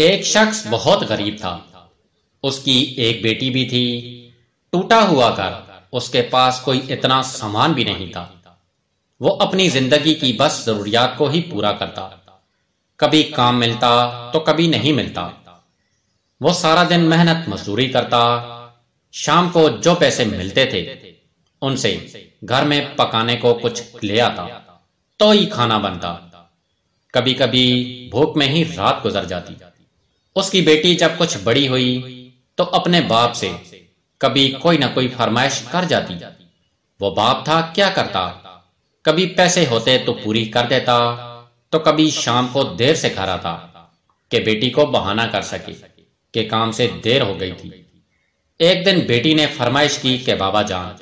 एक शख्स बहुत गरीब था उसकी एक बेटी भी थी टूटा हुआ कर उसके पास कोई इतना सामान भी नहीं था वो अपनी जिंदगी की बस जरूरियात को ही पूरा करता कभी काम मिलता तो कभी नहीं मिलता वो सारा दिन मेहनत मजदूरी करता शाम को जो पैसे मिलते थे उनसे घर में पकाने को कुछ ले आता तो ही खाना बनता कभी कभी भूख में ही रात गुजर जाती उसकी बेटी जब कुछ बड़ी हुई तो अपने बाप से कभी कोई ना कोई फरमाइश कर जाती वो बाप था क्या करता कभी पैसे होते तो पूरी कर देता तो कभी शाम को देर से खा रहा था कि बेटी को बहाना कर सके कि काम से देर हो गई थी एक दिन बेटी ने फरमाइश की कि बाबा जान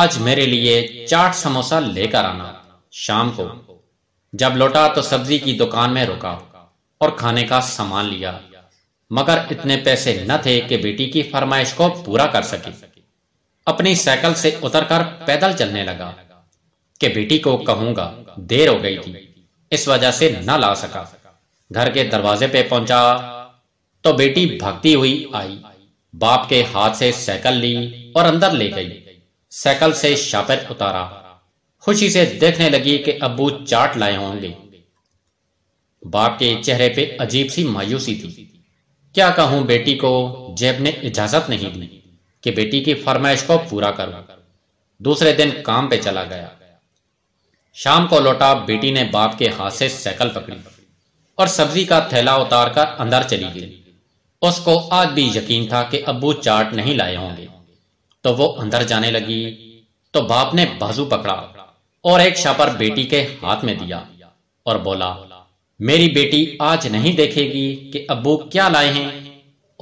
आज मेरे लिए चाट समोसा लेकर आना शाम को जब लौटा तो सब्जी की दुकान में रुका और खाने का सामान लिया मगर इतने पैसे न थे कि बेटी की फरमाइश को पूरा कर सके अपनी साइकिल से उतरकर पैदल चलने लगा कि बेटी को कहूंगा देर हो गई थी इस वजह से न ला सका घर के दरवाजे पे पहुंचा तो बेटी भागती हुई आई बाप के हाथ से साइकिल ली और अंदर ले गई साइकिल से शापर उतारा खुशी से देखने लगी कि अबू चाट लाए होंगे बाप के चेहरे पे अजीब सी मायूसी थी क्या कहूं बेटी को जैब ने इजाजत नहीं दी कि बेटी की फरमाइश को पूरा करो दूसरे दिन काम पे चला गया शाम को लौटा बेटी ने बाप के हाथ से साइकिल पकड़ी और सब्जी का थैला उतार कर अंदर चली गई उसको आज भी यकीन था कि अबू चाट नहीं लाए होंगे तो वो अंदर जाने लगी तो बाप ने बाजू पकड़ा और एक शापर बेटी के हाथ में दिया और बोला मेरी बेटी आज नहीं देखेगी कि अबू क्या लाए हैं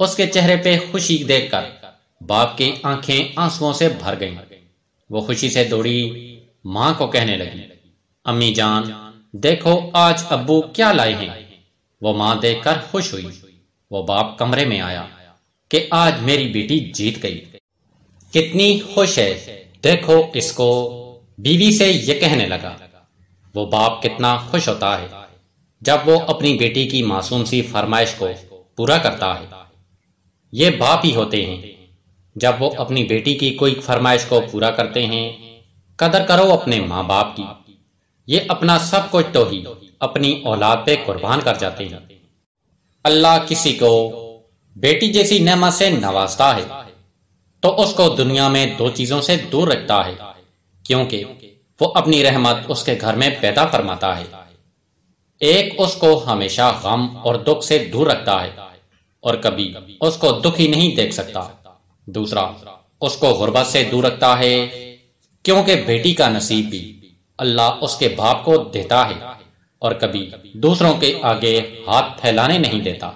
उसके चेहरे पे खुशी देखकर बाप की आंखें आंसुओं से भर गईं। वो खुशी से दौड़ी माँ को कहने लगी अम्मी जान देखो आज अबू क्या लाए हैं वो माँ देखकर खुश हुई वो बाप कमरे में आया कि आज मेरी बेटी जीत गई कितनी खुश है देखो इसको बीवी से ये कहने लगा वो बाप कितना खुश होता है जब वो अपनी बेटी की मासूम सी फरमाइश को पूरा करता है ये बाप ही होते हैं जब वो अपनी बेटी की कोई फरमाइश को पूरा करते हैं कदर करो अपने माँ बाप की ये अपना सब कुछ तो ही अपनी औलाद पे कुर्बान कर जाते हैं अल्लाह किसी को बेटी जैसी नमत से नवाजता है तो उसको दुनिया में दो चीजों से दूर रखता है क्योंकि वो अपनी रहमत उसके घर में पैदा फरमाता है एक उसको हमेशा गम और दुख से दूर रखता है और कभी उसको दुखी नहीं देख सकता दूसरा उसको गुर्बत से दूर रखता है क्योंकि बेटी का नसीब भी अल्लाह उसके बाप को देता है और कभी दूसरों के आगे हाथ फैलाने नहीं देता